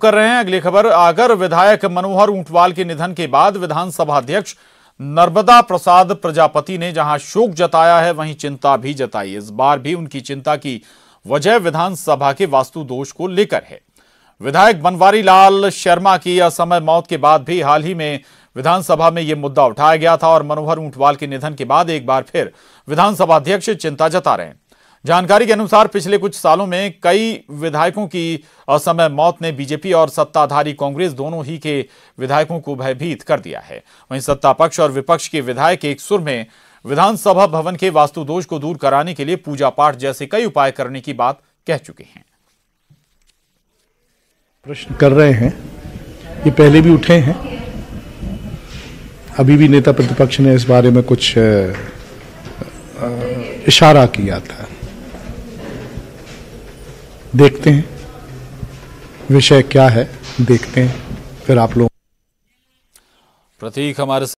कर रहे हैं अगली खबर आगर विधायक मनोहर ऊंटवाल के निधन के बाद विधानसभा अध्यक्ष नर्मदा प्रसाद प्रजापति ने जहां शोक जताया है वहीं चिंता भी जताई इस बार भी उनकी चिंता की वजह विधानसभा के वास्तु दोष को लेकर है विधायक बनवारी लाल शर्मा की असमय मौत के बाद भी हाल ही में विधानसभा में यह मुद्दा उठाया गया था और मनोहर ऊंटवाल के निधन के बाद एक बार फिर विधानसभा अध्यक्ष चिंता जता रहे हैं जानकारी के अनुसार पिछले कुछ सालों में कई विधायकों की असमय मौत ने बीजेपी और सत्ताधारी कांग्रेस दोनों ही के विधायकों को भयभीत कर दिया है वहीं सत्ता पक्ष और विपक्ष के विधायक एक सुर में विधानसभा भवन के वास्तुदोष को दूर कराने के लिए पूजा पाठ जैसे कई उपाय करने की बात कह चुके हैं प्रश्न कर रहे हैं ये पहले भी उठे हैं अभी भी नेता प्रतिपक्ष ने इस बारे में कुछ इशारा किया था देखते हैं विषय क्या है देखते हैं फिर आप लोग प्रतीक हमारे